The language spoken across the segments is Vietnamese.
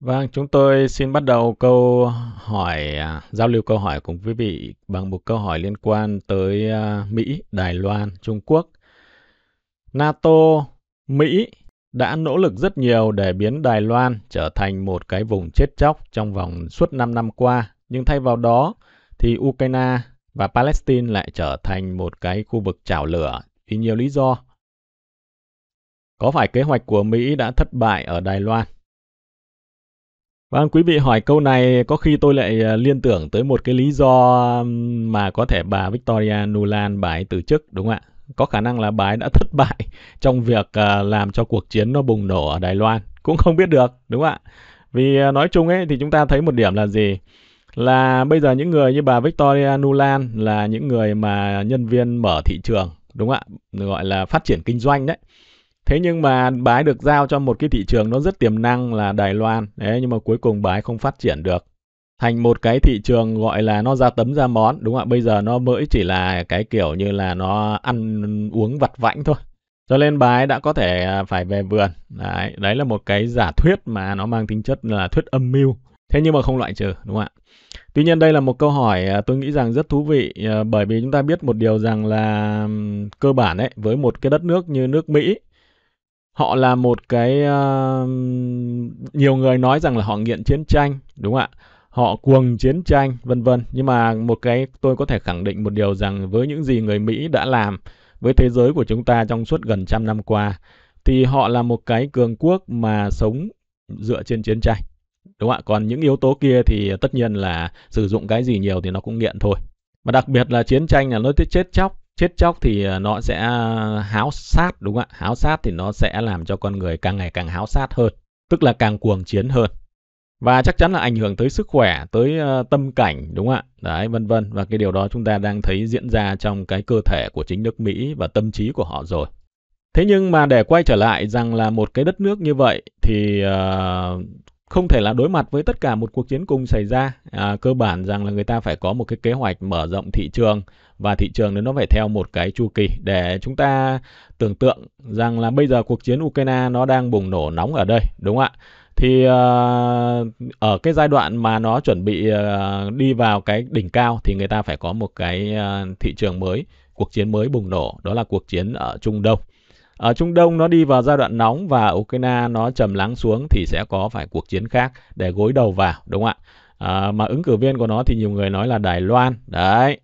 Vâng, chúng tôi xin bắt đầu câu hỏi à, giao lưu câu hỏi cùng quý vị bằng một câu hỏi liên quan tới à, Mỹ, Đài Loan, Trung Quốc. NATO, Mỹ đã nỗ lực rất nhiều để biến Đài Loan trở thành một cái vùng chết chóc trong vòng suốt 5 năm qua, nhưng thay vào đó thì Ukraine và Palestine lại trở thành một cái khu vực chảo lửa vì nhiều lý do. Có phải kế hoạch của Mỹ đã thất bại ở Đài Loan? Vâng, quý vị hỏi câu này có khi tôi lại à, liên tưởng tới một cái lý do mà có thể bà Victoria Nuland bà ấy từ chức đúng không ạ? Có khả năng là bà ấy đã thất bại trong việc à, làm cho cuộc chiến nó bùng nổ ở Đài Loan. Cũng không biết được đúng không ạ? Vì à, nói chung ấy thì chúng ta thấy một điểm là gì? Là bây giờ những người như bà Victoria Nuland là những người mà nhân viên mở thị trường đúng không ạ? Gọi là phát triển kinh doanh đấy Thế nhưng mà bái được giao cho một cái thị trường nó rất tiềm năng là Đài Loan. Đấy, nhưng mà cuối cùng bái không phát triển được. Thành một cái thị trường gọi là nó ra tấm ra món. Đúng không ạ? Bây giờ nó mới chỉ là cái kiểu như là nó ăn uống vặt vãnh thôi. Cho nên bái đã có thể à, phải về vườn. Đấy, đấy là một cái giả thuyết mà nó mang tính chất là thuyết âm mưu. Thế nhưng mà không loại trừ, đúng không ạ? Tuy nhiên đây là một câu hỏi à, tôi nghĩ rằng rất thú vị à, bởi vì chúng ta biết một điều rằng là cơ bản ấy với một cái đất nước như nước Mỹ họ là một cái uh, nhiều người nói rằng là họ nghiện chiến tranh đúng không ạ họ cuồng chiến tranh vân vân nhưng mà một cái tôi có thể khẳng định một điều rằng với những gì người Mỹ đã làm với thế giới của chúng ta trong suốt gần trăm năm qua thì họ là một cái cường quốc mà sống dựa trên chiến tranh đúng không ạ còn những yếu tố kia thì tất nhiên là sử dụng cái gì nhiều thì nó cũng nghiện thôi và đặc biệt là chiến tranh là nó chết chóc chết chóc thì ờ, nó sẽ háo sát đúng không ạ? Háo sát thì nó sẽ làm cho con người càng ngày càng háo sát hơn, tức là càng cuồng chiến hơn. Và chắc chắn là ảnh hưởng tới sức khỏe, tới ờ, tâm cảnh đúng không ạ? Đấy vân vân và cái điều đó chúng ta đang thấy diễn ra trong cái cơ thể của chính nước Mỹ và tâm trí của họ rồi. Thế nhưng mà để quay trở lại rằng là một cái đất nước như vậy thì ờ, không thể là đối mặt với tất cả một cuộc chiến cùng xảy ra. À, cơ bản rằng là người ta phải có một cái kế hoạch mở rộng thị trường và thị trường nó phải theo một cái chu kỳ để chúng ta tưởng tượng rằng là bây giờ cuộc chiến Ukraine nó đang bùng nổ nóng ở đây đúng không ạ? Thì uh, ở cái giai đoạn mà nó chuẩn bị uh, đi vào cái đỉnh cao thì người ta phải có một cái uh, thị trường mới, cuộc chiến mới bùng nổ, đó là cuộc chiến ở Trung Đông. Ở Trung Đông nó đi vào giai đoạn nóng và Ukraine nó trầm lắng xuống thì sẽ có phải cuộc chiến khác để gối đầu vào đúng không ạ? À, mà ứng cử viên của nó thì nhiều người nói là Đài Loan. Đấy,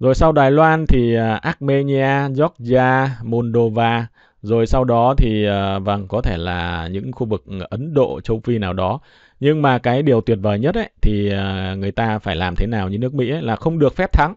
rồi sau Đài Loan thì à, Armenia, Georgia, Moldova, rồi sau đó thì à, vâng có thể là những khu vực Ấn Độ, châu Phi nào đó. Nhưng mà cái điều tuyệt vời nhất ấy, thì à, người ta phải làm thế nào như nước Mỹ ấy, là không được phép thắng.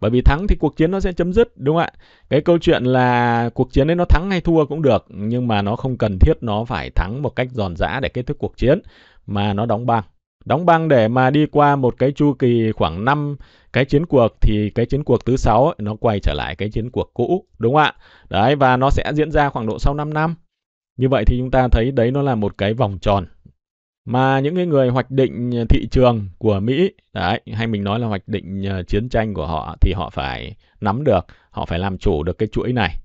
Bởi vì thắng thì cuộc chiến nó sẽ chấm dứt, đúng không ạ? Cái câu chuyện là cuộc chiến ấy nó thắng hay thua cũng được, nhưng mà nó không cần thiết nó phải thắng một cách giòn giã để kết thúc cuộc chiến, mà nó đóng băng. Đóng băng để mà đi qua một cái chu kỳ khoảng 5 cái chiến cuộc thì cái chiến cuộc thứ sáu nó quay trở lại cái chiến cuộc cũ, đúng không ạ? Đấy, và nó sẽ diễn ra khoảng độ sau 5 năm. Như vậy thì chúng ta thấy đấy nó là một cái vòng tròn mà những cái người hoạch định thị trường của Mỹ đấy hay mình nói là hoạch định ờ, chiến tranh của họ thì họ phải nắm được, họ phải làm chủ được cái chuỗi này.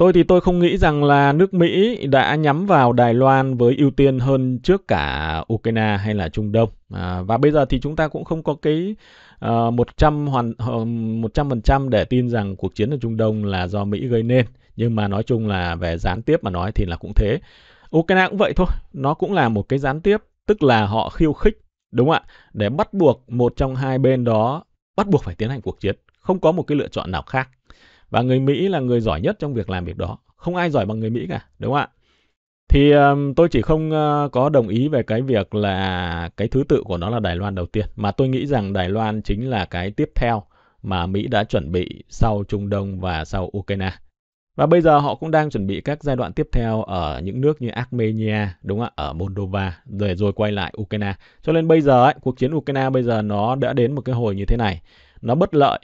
Tôi thì tôi không nghĩ rằng là nước Mỹ đã nhắm vào Đài Loan với ưu tiên hơn trước cả Ukraine hay là Trung Đông. À, và bây giờ thì chúng ta cũng không có cái uh, ờ, 100 hoàn uh, ờ, 100% để tin rằng cuộc chiến ở Trung Đông là do Mỹ gây nên. Nhưng mà nói chung là về gián tiếp mà nói thì là cũng thế. Ukraine cũng vậy thôi, nó cũng là một cái gián tiếp, tức là họ khiêu khích đúng không ạ, để bắt buộc một trong hai bên đó bắt buộc phải tiến hành cuộc chiến, không có một cái lựa chọn nào khác. Và người Mỹ là người giỏi nhất trong việc làm việc đó. Không ai giỏi bằng người Mỹ cả, đúng không ạ? Thì um, tôi chỉ không uh, có đồng ý về cái việc là cái thứ tự của nó là Đài Loan đầu tiên. Mà tôi nghĩ rằng Đài Loan chính là cái tiếp theo mà Mỹ đã chuẩn bị sau Trung Đông và sau Ukraine. Và bây giờ họ cũng đang chuẩn bị các giai đoạn tiếp theo ở những nước như Armenia, đúng không ạ, ở Moldova, rồi rồi quay lại Ukraine. Cho nên bây giờ ấy, cuộc chiến Ukraine bây giờ nó đã đến một cái hồi như thế này. Nó bất lợi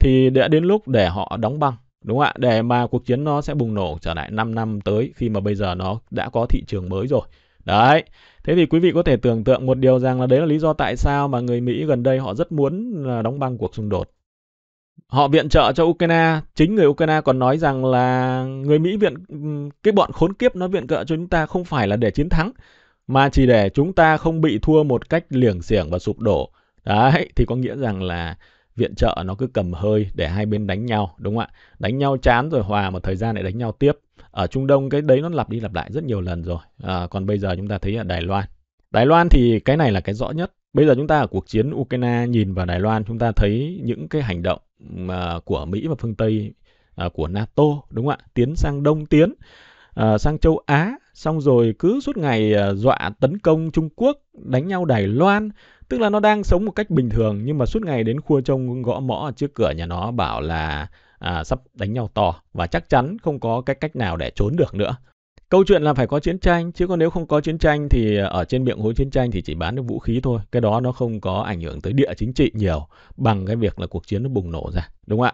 thì đã đến lúc để họ đóng băng đúng không ạ để mà cuộc chiến nó sẽ bùng nổ trở lại 5 năm tới khi mà bây giờ nó đã có thị trường mới rồi đấy thế thì quý vị có thể tưởng tượng một điều rằng là đấy là lý do tại sao mà người Mỹ gần đây họ rất muốn đóng băng cuộc xung đột họ viện trợ cho Ukraine chính người Ukraine còn nói rằng là người Mỹ viện cái bọn khốn kiếp nó viện trợ cho chúng ta không phải là để chiến thắng mà chỉ để chúng ta không bị thua một cách liềng xiềng và sụp đổ đấy thì có nghĩa rằng là viện trợ nó cứ cầm hơi để hai bên đánh nhau đúng không ạ đánh nhau chán rồi hòa một thời gian lại đánh nhau tiếp ở Trung Đông cái đấy nó lặp đi lặp lại rất nhiều lần rồi à, còn bây giờ chúng ta thấy ở Đài Loan Đài Loan thì cái này là cái rõ nhất bây giờ chúng ta ở cuộc chiến Ukraine nhìn vào Đài Loan chúng ta thấy những cái hành động mà của Mỹ và phương Tây à, của NATO đúng không ạ tiến sang Đông tiến à, sang châu Á xong rồi cứ suốt ngày à, dọa tấn công Trung Quốc đánh nhau Đài Loan Tức là nó đang sống một cách bình thường nhưng mà suốt ngày đến khua trông gõ mõ trước cửa nhà nó bảo là à, sắp đánh nhau to và chắc chắn không có cái cách nào để trốn được nữa. Câu chuyện là phải có chiến tranh, chứ còn nếu không có chiến tranh thì ở trên miệng hố chiến tranh thì chỉ bán được vũ khí thôi. Cái đó nó không có ảnh hưởng tới địa chính trị nhiều bằng cái việc là cuộc chiến nó bùng nổ ra, đúng không ạ?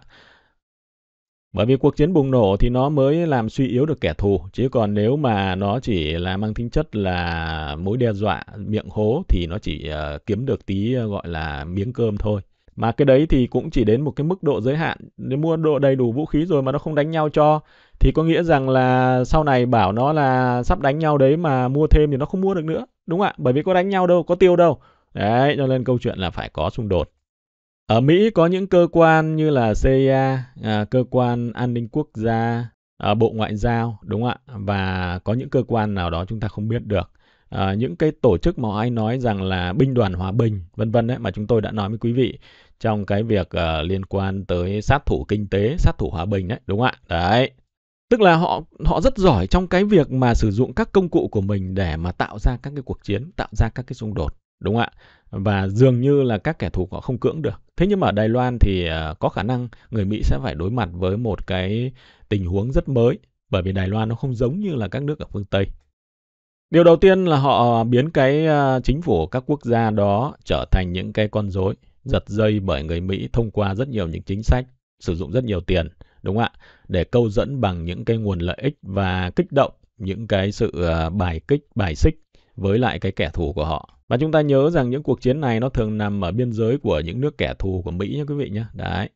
Bởi vì cuộc chiến bùng nổ thì nó mới làm suy yếu được kẻ thù, chứ còn nếu mà nó chỉ là mang tính chất là mối đe dọa, miệng hố thì nó chỉ uh, kiếm được tí uh, gọi là miếng cơm thôi. Mà cái đấy thì cũng chỉ đến một cái mức độ giới hạn, nếu mua độ đầy đủ vũ khí rồi mà nó không đánh nhau cho thì có nghĩa rằng là sau này bảo nó là sắp đánh nhau đấy mà mua thêm thì nó không mua được nữa, đúng không ạ? Bởi vì có đánh nhau đâu, có tiêu đâu. Đấy, cho nên câu chuyện là phải có xung đột. Ở Mỹ có những cơ quan như là CIA, à, cơ quan an ninh quốc gia, à, bộ ngoại giao, đúng không ạ? Và có những cơ quan nào đó chúng ta không biết được. À, những cái tổ chức mà ai nói rằng là binh đoàn hòa bình, vân vân đấy mà chúng tôi đã nói với quý vị trong cái việc uh, liên quan tới sát thủ kinh tế, sát thủ hòa bình đấy, đúng không ạ? Đấy. Tức là họ họ rất giỏi trong cái việc mà sử dụng các công cụ của mình để mà tạo ra các cái cuộc chiến, tạo ra các cái xung đột, đúng không ạ? và dường như là các kẻ thù họ không cưỡng được. Thế nhưng mà ở Đài Loan thì à, có khả năng người Mỹ sẽ phải đối mặt với một cái tình huống rất mới bởi vì Đài Loan nó không giống như là các nước ở phương Tây. Điều đầu tiên là họ biến cái à, chính phủ các quốc gia đó trở thành những cái con rối giật dây bởi người Mỹ thông qua rất nhiều những chính sách, sử dụng rất nhiều tiền, đúng không ạ? Để câu dẫn bằng những cái nguồn lợi ích và kích động những cái sự à, bài kích, bài xích với lại cái kẻ thù của họ. Và chúng ta nhớ rằng những cuộc chiến này nó thường nằm ở biên giới của những nước kẻ thù của Mỹ nha quý vị nhé. Đấy.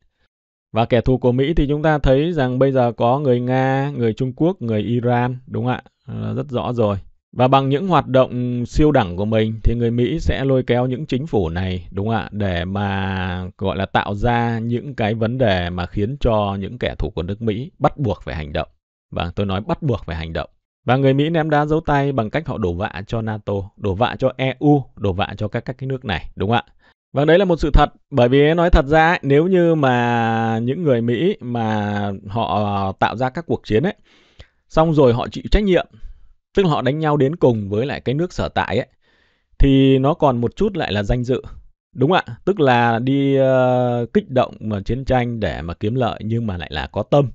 Và kẻ thù của Mỹ thì chúng ta thấy rằng bây giờ có người Nga, người Trung Quốc, người Iran, đúng không ạ? Ờ, rất rõ rồi. Và bằng những hoạt động siêu đẳng của mình thì người Mỹ sẽ lôi kéo những chính phủ này, đúng không ạ? Để mà gọi là tạo ra những cái vấn đề mà khiến cho những kẻ thù của nước Mỹ bắt buộc phải hành động. Và vâng, tôi nói bắt buộc phải hành động. Và người Mỹ ném đá dấu tay bằng cách họ đổ vạ cho NATO, đổ vạ cho EU, đổ vạ cho các các cái nước này, đúng không ạ? Và đấy là một sự thật, bởi vì nói thật ra nếu như mà những người Mỹ mà họ tạo ra các cuộc chiến ấy, xong rồi họ chịu trách nhiệm, tức là họ đánh nhau đến cùng với lại cái nước sở tại ấy, thì nó còn một chút lại là danh dự, Đúng ạ, tức là đi ờ, kích động mà chiến tranh để mà kiếm lợi nhưng mà lại là có tâm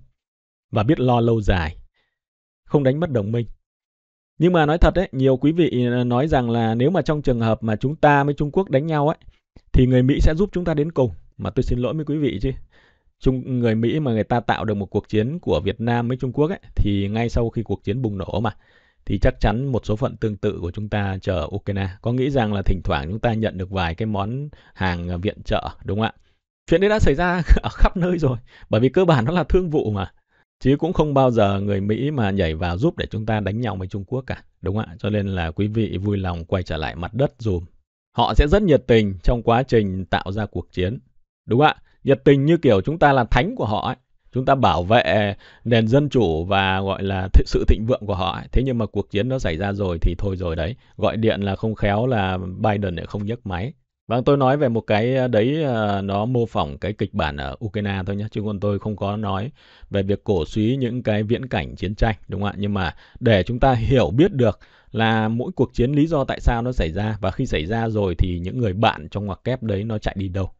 và biết lo lâu dài không đánh mất đồng minh. Nhưng mà nói thật đấy, nhiều quý vị ờ, nói rằng là nếu mà trong trường hợp mà chúng ta với Trung Quốc đánh nhau ấy, thì người Mỹ sẽ giúp chúng ta đến cùng. Mà tôi xin lỗi với quý vị chứ. Trung, người Mỹ mà người ta tạo được một cuộc chiến của Việt Nam với Trung Quốc ấy, thì ngay sau khi cuộc chiến bùng nổ mà, thì chắc chắn một số phận tương tự của chúng ta chờ Ukraine. Có nghĩ rằng là thỉnh thoảng chúng ta nhận được vài cái món hàng ờ, viện trợ, đúng không ạ? Chuyện đấy đã xảy ra ở khắp nơi rồi, bởi vì cơ bản nó là thương vụ mà chứ cũng không bao giờ người Mỹ mà nhảy vào giúp để chúng ta đánh nhau với Trung Quốc cả, đúng không ạ? Cho nên là quý vị vui lòng quay trở lại mặt đất dùm. Họ sẽ rất nhiệt tình trong quá trình tạo ra cuộc chiến, đúng không ạ? Nhiệt tình như kiểu chúng ta là thánh của họ ấy. Chúng ta bảo vệ nền dân chủ và gọi là th sự thịnh vượng của họ. Ấy. Thế nhưng mà cuộc chiến nó xảy ra rồi thì thôi rồi đấy. Gọi điện là không khéo là Biden lại không nhấc máy. Vâng, tôi nói về một cái à, đấy à, nó mô phỏng cái kịch bản ở Ukraine thôi nhé, chứ còn tôi không có nói về việc cổ suý những cái viễn cảnh chiến tranh, đúng không ạ? Nhưng mà để chúng ta hiểu biết được là mỗi cuộc chiến lý do tại sao nó xảy ra và khi xảy ra rồi thì những người bạn trong ngoặc kép đấy nó chạy đi đâu.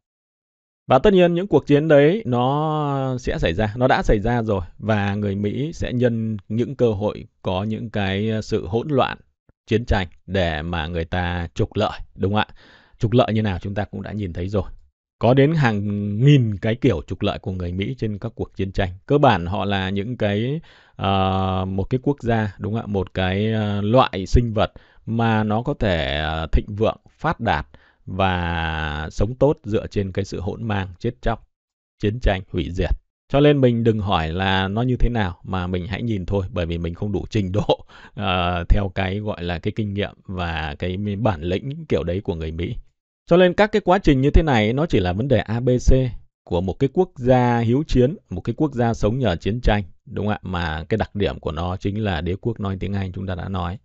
Và tất nhiên những cuộc chiến đấy nó sẽ xảy ra, nó đã xảy ra rồi và người Mỹ sẽ nhân những cơ hội có những cái à, sự hỗn loạn chiến tranh để mà người ta trục lợi, đúng không ạ? trục lợi như nào chúng ta cũng đã nhìn thấy rồi. Có đến hàng nghìn cái kiểu trục lợi của người Mỹ trên các cuộc chiến tranh. Cơ bản họ là những cái uh, một cái quốc gia đúng không ạ, một cái uh, loại sinh vật mà nó có thể uh, thịnh vượng, phát đạt và sống tốt dựa trên cái sự hỗn mang, chết chóc, chiến tranh, hủy diệt. Cho nên mình đừng hỏi là nó như thế nào mà mình hãy nhìn thôi bởi vì mình không đủ trình độ uh, theo cái gọi là cái kinh nghiệm và cái bản lĩnh kiểu đấy của người Mỹ. Cho nên các cái quá trình như thế này nó chỉ là vấn đề ABC của một cái quốc gia hiếu chiến, một cái quốc gia sống nhờ chiến tranh, đúng không ạ? Mà cái đặc điểm của nó chính là đế quốc nói tiếng Anh chúng ta đã nói.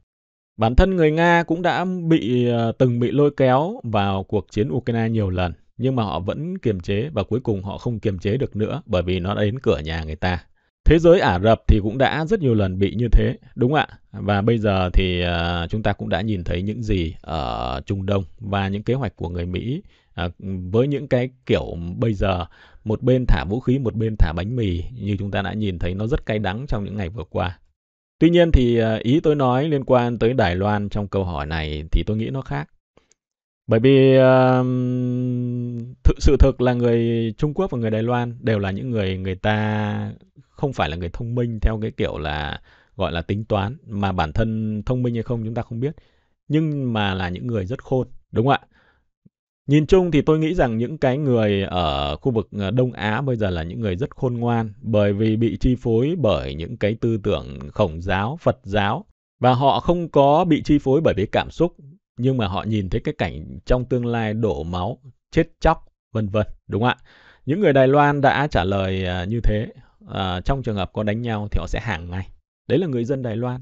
Bản thân người Nga cũng đã bị ờ, từng bị lôi kéo vào cuộc chiến Ukraine nhiều lần, nhưng mà họ vẫn kiềm chế và cuối cùng họ không kiềm chế được nữa bởi vì nó đến cửa nhà người ta. Thế giới Ả Rập thì cũng đã rất nhiều lần bị như thế, đúng ạ. Và bây giờ thì uh, chúng ta cũng đã nhìn thấy những gì ở Trung Đông và những kế hoạch của người Mỹ uh, với những cái kiểu bây giờ một bên thả vũ khí, một bên thả bánh mì như chúng ta đã nhìn thấy nó rất cay đắng trong những ngày vừa qua. Tuy nhiên thì uh, ý tôi nói liên quan tới Đài Loan trong câu hỏi này thì tôi nghĩ nó khác. Bởi vì uh, th- sự thực là người Trung Quốc và người Đài Loan đều là những người người ta không phải là người thông minh theo cái kiểu là gọi là tính toán mà bản thân thông minh hay không chúng ta không biết nhưng mà là những người rất khôn đúng không ạ nhìn chung thì tôi nghĩ rằng những cái người ở khu vực ờ, đông á bây giờ là những người rất khôn ngoan bởi vì bị chi phối bởi những cái tư tưởng khổng giáo phật giáo và họ không có bị chi phối bởi cái cảm xúc nhưng mà họ nhìn thấy cái cảnh trong tương lai đổ máu chết chóc vân vân đúng không ạ những người đài loan đã trả lời ờ, như thế à, trong trường hợp có đánh nhau thì họ sẽ hàng ngay. Đấy là người dân Đài Loan.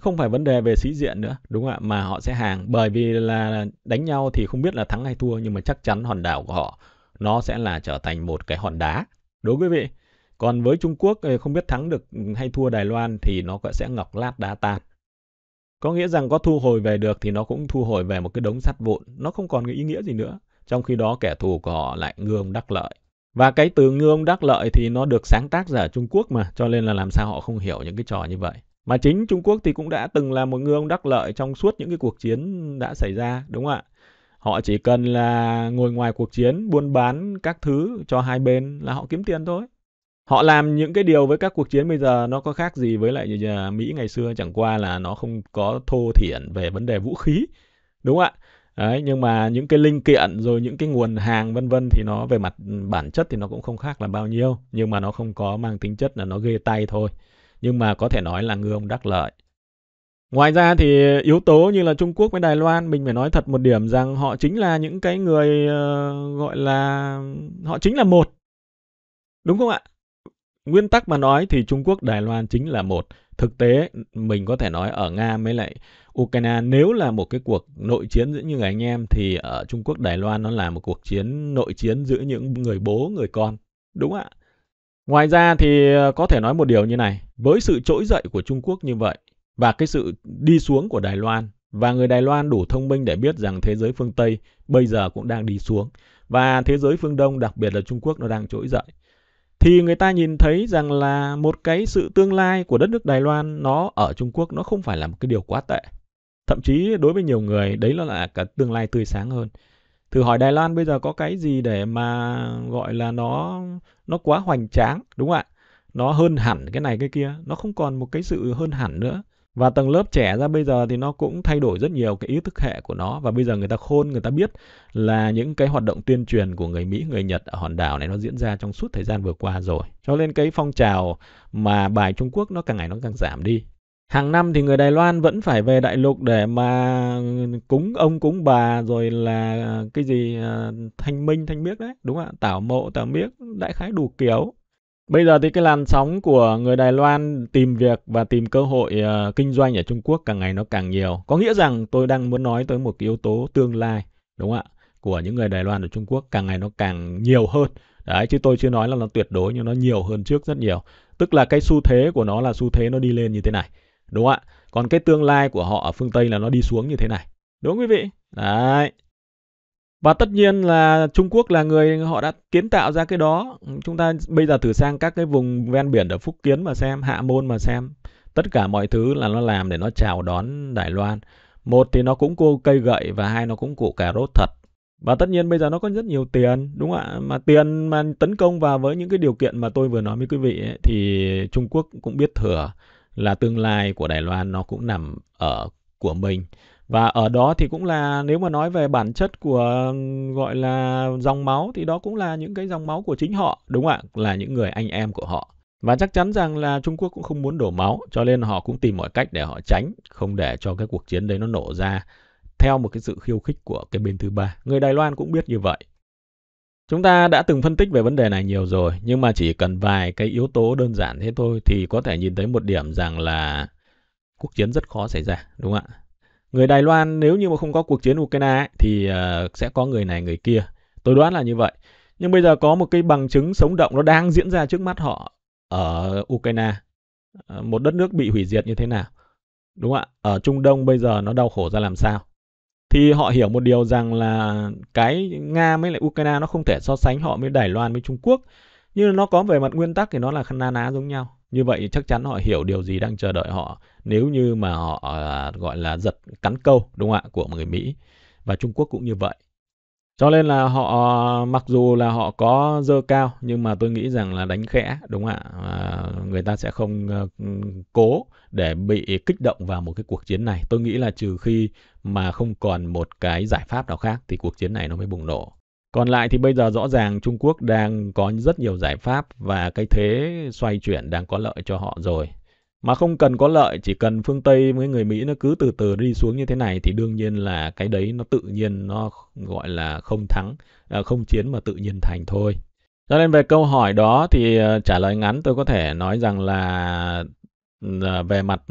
Không phải vấn đề về sĩ diện nữa, đúng không ạ? Mà họ sẽ hàng bởi vì là đánh nhau thì không biết là thắng hay thua nhưng mà chắc chắn hòn đảo của họ nó sẽ là trở thành một cái hòn đá. đối với vị? Còn với Trung Quốc ờ, không biết thắng được hay thua Đài Loan thì nó sẽ ngọc lát đá tan. Có nghĩa rằng có thu hồi về được thì nó cũng thu hồi về một cái đống sắt vụn, nó không còn cái ý nghĩa gì nữa. Trong khi đó kẻ thù của họ lại ngương đắc lợi, và cái từ ngư ông đắc lợi thì nó được sáng tác ra ở Trung Quốc mà, cho nên là làm sao họ không hiểu những cái trò như vậy. Mà chính Trung Quốc thì cũng đã từng là một ngư ông đắc lợi trong suốt những cái cuộc chiến đã xảy ra, đúng không ạ? Họ chỉ cần là ngồi ngoài cuộc chiến, buôn bán các thứ cho hai bên là họ kiếm tiền thôi. Họ làm những cái điều với các cuộc chiến bây giờ nó có khác gì với lại à, Mỹ ngày xưa chẳng qua là nó không có thô thiển về vấn đề vũ khí. Đúng không ạ? Đấy, nhưng mà những cái linh kiện rồi những cái nguồn hàng vân vân thì nó về mặt bản chất thì nó cũng không khác là bao nhiêu nhưng mà nó không có mang tính chất là nó ghê tay thôi nhưng mà có thể nói là ngư ông đắc lợi ngoài ra thì yếu tố như là Trung Quốc với Đài Loan mình phải nói thật một điểm rằng họ chính là những cái người uh, gọi là họ chính là một đúng không ạ nguyên tắc mà nói thì Trung Quốc Đài Loan chính là một thực tế mình có thể nói ở Nga mới lại Ukraine nếu là một cái cuộc nội chiến giữa những người anh em thì ở Trung Quốc Đài Loan nó là một cuộc chiến nội chiến giữa những người bố người con đúng ạ ngoài ra thì ờ, có thể nói một điều như này với sự trỗi dậy của Trung Quốc như vậy và cái sự đi xuống của Đài Loan và người Đài Loan đủ thông minh để biết rằng thế giới phương Tây bây giờ cũng đang đi xuống và thế giới phương Đông đặc biệt là Trung Quốc nó đang trỗi dậy thì người ta nhìn thấy rằng là một cái sự tương lai của đất nước Đài Loan nó ở Trung Quốc nó không phải là một cái điều quá tệ thậm chí đối với nhiều người đấy là cả tương lai tươi sáng hơn thử hỏi Đài Loan bây giờ có cái gì để mà gọi là nó nó quá hoành tráng đúng không ạ nó hơn hẳn cái này cái kia nó không còn một cái sự hơn hẳn nữa và tầng lớp trẻ ra bây giờ thì nó cũng thay đổi rất nhiều cái ý thức hệ của nó và bây giờ người ta khôn người ta biết là những cái hoạt động tuyên truyền của người Mỹ người Nhật ở hòn đảo này nó diễn ra trong suốt thời gian vừa qua rồi cho nên cái phong trào mà bài Trung Quốc nó càng ngày nó càng giảm đi hàng năm thì người Đài Loan vẫn phải về đại lục để mà cúng ông cúng bà rồi là cái gì à, thanh minh thanh miếc đấy đúng không ạ tảo mộ tảo miếc đại khái đủ kiểu bây giờ thì cái làn sóng của người Đài Loan tìm việc và tìm cơ hội à, kinh doanh ở Trung Quốc càng ngày nó càng nhiều có nghĩa rằng tôi đang muốn nói tới một cái yếu tố tương lai đúng không ạ của những người Đài Loan ở Trung Quốc càng ngày nó càng nhiều hơn đấy chứ tôi chưa nói là nó tuyệt đối nhưng nó nhiều hơn trước rất nhiều tức là cái xu thế của nó là xu thế nó đi lên như thế này Đúng không ạ? Còn cái tương lai của họ ở phương Tây là nó đi xuống như thế này. Đúng không, quý vị? Đấy. Và tất nhiên là Trung Quốc là người họ đã kiến tạo ra cái đó. Chúng ta bây giờ thử sang các cái vùng ven biển ở Phúc Kiến mà xem, Hạ Môn mà xem. Tất cả mọi thứ là nó làm để nó chào đón Đài Loan. Một thì nó cũng cô cây gậy và hai nó cũng cụ cà rốt thật. Và tất nhiên bây giờ nó có rất nhiều tiền, đúng không ạ? Mà tiền mà tấn công vào với những cái điều kiện mà tôi vừa nói với quý vị ấy, thì Trung Quốc cũng biết thừa là tương lai của Đài Loan nó cũng nằm ở của mình và ở đó thì cũng là nếu mà nói về bản chất của gọi là dòng máu thì đó cũng là những cái dòng máu của chính họ đúng không ạ là những người anh em của họ và chắc chắn rằng là Trung Quốc cũng không muốn đổ máu cho nên họ cũng tìm mọi cách để họ tránh không để cho cái cuộc chiến đấy nó nổ ra theo một cái sự khiêu khích của cái bên thứ ba người Đài Loan cũng biết như vậy Chúng ta đã từng phân tích về vấn đề này nhiều rồi, nhưng mà chỉ cần vài cái yếu tố đơn giản thế thôi thì có thể nhìn thấy một điểm rằng là cuộc chiến rất khó xảy ra, đúng không ạ? Người Đài Loan nếu như mà không có cuộc chiến Ukraine ấy, thì uh, sẽ có người này người kia. Tôi đoán là như vậy. Nhưng bây giờ có một cái bằng chứng sống động nó đang diễn ra trước mắt họ ở Ukraine. Ờ, một đất nước bị hủy diệt như thế nào? Đúng không ạ? Ở Trung Đông bây giờ nó đau khổ ra làm sao? thì họ hiểu một điều rằng là cái Nga với lại Ukraine nó không thể so sánh họ với Đài Loan với Trung Quốc nhưng nó có về mặt nguyên tắc thì nó là khăn na ná giống nhau như vậy chắc chắn họ hiểu điều gì đang chờ đợi họ nếu như mà họ à, gọi là giật cắn câu đúng không ạ của người Mỹ và Trung Quốc cũng như vậy cho nên là họ mặc dù là họ có dơ cao nhưng mà tôi nghĩ rằng là đánh khẽ đúng không ạ? À, người ta sẽ không ờ, cố để bị kích động vào một cái cuộc chiến này. Tôi nghĩ là trừ khi mà không còn một cái giải pháp nào khác thì cuộc chiến này nó mới bùng nổ. Còn lại thì bây giờ rõ ràng Trung Quốc đang có rất nhiều giải pháp và cái thế xoay chuyển đang có lợi cho họ rồi. Mà không cần có lợi, chỉ cần phương Tây với người Mỹ nó cứ từ từ đi xuống như thế này thì đương nhiên là cái đấy nó tự nhiên nó gọi là không thắng, à, không chiến mà tự nhiên thành thôi. Cho nên về câu hỏi đó thì à, trả lời ngắn tôi có thể nói rằng là à, về mặt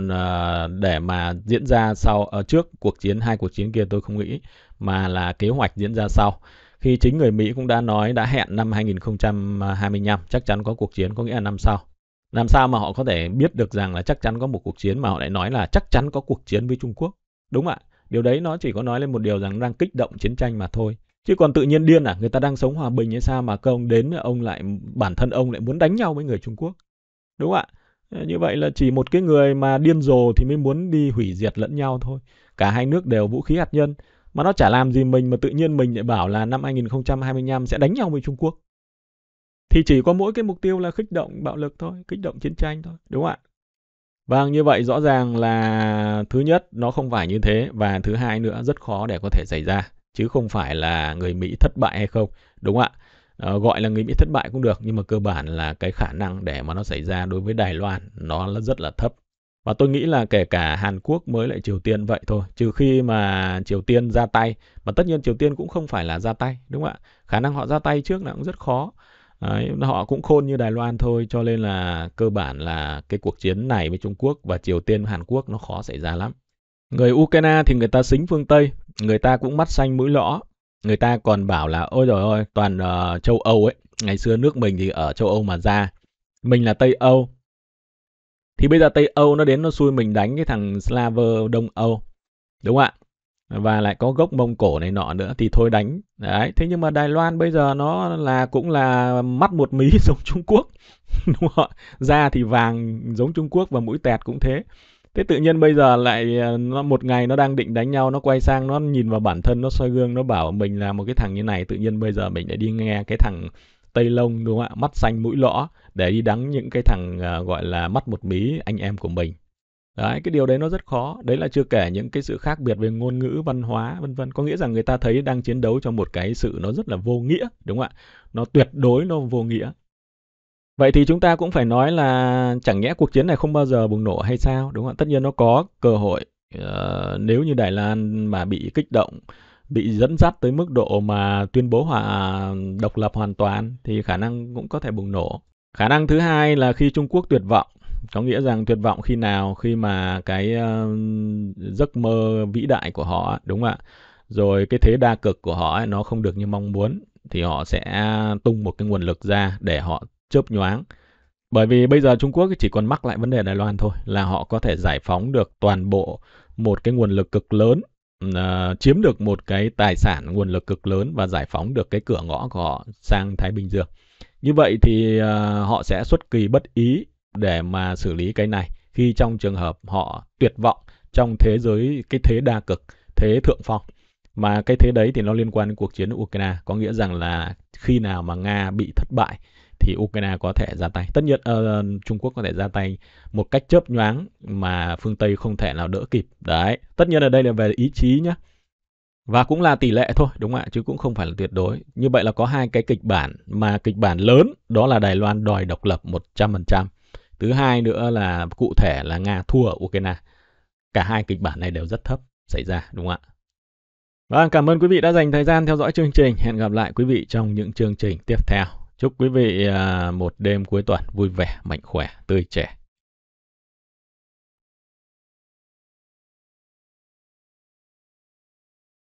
để mà diễn ra sau ở trước cuộc chiến hai cuộc chiến kia tôi không nghĩ mà là kế hoạch diễn ra sau khi chính người Mỹ cũng đã nói đã hẹn năm 2025 chắc chắn có cuộc chiến có nghĩa là năm sau làm sao mà họ có thể biết được rằng là chắc chắn có một cuộc chiến mà họ lại nói là chắc chắn có cuộc chiến với Trung Quốc. Đúng ạ. Điều đấy nó chỉ có nói lên một điều rằng đang kích động chiến tranh mà thôi. Chứ còn tự nhiên điên à, người ta đang sống hòa bình hay sao mà các ông đến ông lại bản thân ông lại muốn đánh nhau với người Trung Quốc. Đúng ạ. Ờ, như vậy là chỉ một cái người mà điên rồ thì mới muốn đi hủy diệt lẫn nhau thôi. Cả hai nước đều vũ khí hạt nhân mà nó chả làm gì mình mà tự nhiên mình lại bảo là năm 2025 sẽ đánh nhau với Trung Quốc thì chỉ có mỗi cái mục tiêu là kích động bạo lực thôi, kích động chiến tranh thôi, đúng không ạ? và vâng, như vậy rõ ràng là thứ nhất nó không phải như thế và thứ hai nữa rất khó để có thể xảy ra chứ không phải là người Mỹ thất bại hay không, đúng không ạ? Ờ, gọi là người Mỹ thất bại cũng được nhưng mà cơ bản là cái khả năng để mà nó xảy ra đối với Đài Loan nó là rất là thấp. Và tôi nghĩ là kể cả Hàn Quốc mới lại Triều Tiên vậy thôi, trừ khi mà Triều Tiên ra tay, mà tất nhiên Triều Tiên cũng không phải là ra tay, đúng không ạ? Khả năng họ ra tay trước là cũng rất khó. Đấy, họ cũng khôn như Đài Loan thôi cho nên là cơ bản là cái cuộc chiến này với Trung Quốc và Triều Tiên Hàn Quốc nó khó xảy ra lắm. Người Ukraine thì người ta xính phương Tây, người ta cũng mắt xanh mũi lõ. Người ta còn bảo là ôi rồi ôi, toàn uh, châu Âu ấy, ngày xưa nước mình thì ở châu Âu mà ra. Mình là Tây Âu. Thì bây giờ Tây Âu nó đến nó xui mình đánh cái thằng Slaver Đông Âu. Đúng không ạ? và lại có gốc Mông Cổ này nọ nữa thì thôi đánh. Đấy, thế nhưng mà Đài Loan bây giờ nó là cũng là mắt một mí giống Trung Quốc. Đúng không? Da thì vàng giống Trung Quốc và mũi tẹt cũng thế. Thế tự nhiên bây giờ lại ờ, nó một ngày nó đang định đánh nhau, nó quay sang nó nhìn vào bản thân nó soi gương nó bảo mình là một cái thằng như này, tự nhiên bây giờ mình lại đi nghe cái thằng Tây Lông đúng không ạ? Mắt xanh mũi lõ để đi đắng những cái thằng ờ, gọi là mắt một mí anh em của mình. Đấy, cái điều đấy nó rất khó. Đấy là chưa kể những cái sự khác biệt về ngôn ngữ, văn hóa, vân vân. Có nghĩa rằng người ta thấy đang chiến đấu cho một cái sự nó rất là vô nghĩa, đúng không ạ? Nó tuyệt đối nó vô nghĩa. Vậy thì chúng ta cũng phải nói là chẳng nhẽ cuộc chiến này không bao giờ bùng nổ hay sao, đúng không ạ? Tất nhiên nó có cơ hội uh, nếu như Đài Loan mà bị kích động, bị dẫn dắt tới mức độ mà tuyên bố hòa độc lập hoàn toàn thì khả năng cũng có thể bùng nổ. Khả năng thứ hai là khi Trung Quốc tuyệt vọng có nghĩa rằng tuyệt vọng khi nào khi mà cái ờ, giấc mơ vĩ đại của họ đúng không ạ rồi cái thế đa cực của họ nó không được như mong muốn thì họ sẽ tung một cái nguồn lực ra để họ chớp nhoáng bởi vì bây giờ Trung Quốc chỉ còn mắc lại vấn đề Đài Loan thôi là họ có thể giải phóng được toàn bộ một cái nguồn lực cực lớn uh, chiếm được một cái tài sản nguồn lực cực lớn và giải phóng được cái cửa ngõ của họ sang Thái Bình Dương như vậy thì uh, họ sẽ xuất kỳ bất ý để mà xử lý cái này khi trong trường hợp họ tuyệt vọng trong thế giới cái thế đa cực, thế thượng phong. Mà cái thế đấy thì nó liên quan đến cuộc chiến ở Ukraine, có nghĩa rằng là khi nào mà Nga bị thất bại thì Ukraine có thể ra tay. Tất nhiên uh, Trung Quốc có thể ra tay một cách chớp nhoáng mà phương Tây không thể nào đỡ kịp. Đấy, tất nhiên ở đây là về ý chí nhé. Và cũng là tỷ lệ thôi, đúng không ạ? Chứ cũng không phải là tuyệt đối. Như vậy là có hai cái kịch bản mà kịch bản lớn đó là Đài Loan đòi độc lập 100% Thứ hai nữa là cụ thể là Nga thua ở Ukraine. Cả hai kịch bản này đều rất thấp xảy ra đúng không ạ? Vâng, cảm ơn quý vị đã dành thời gian theo dõi chương trình. Hẹn gặp lại quý vị trong những chương trình tiếp theo. Chúc quý vị à, một đêm cuối tuần vui vẻ, mạnh khỏe, tươi trẻ.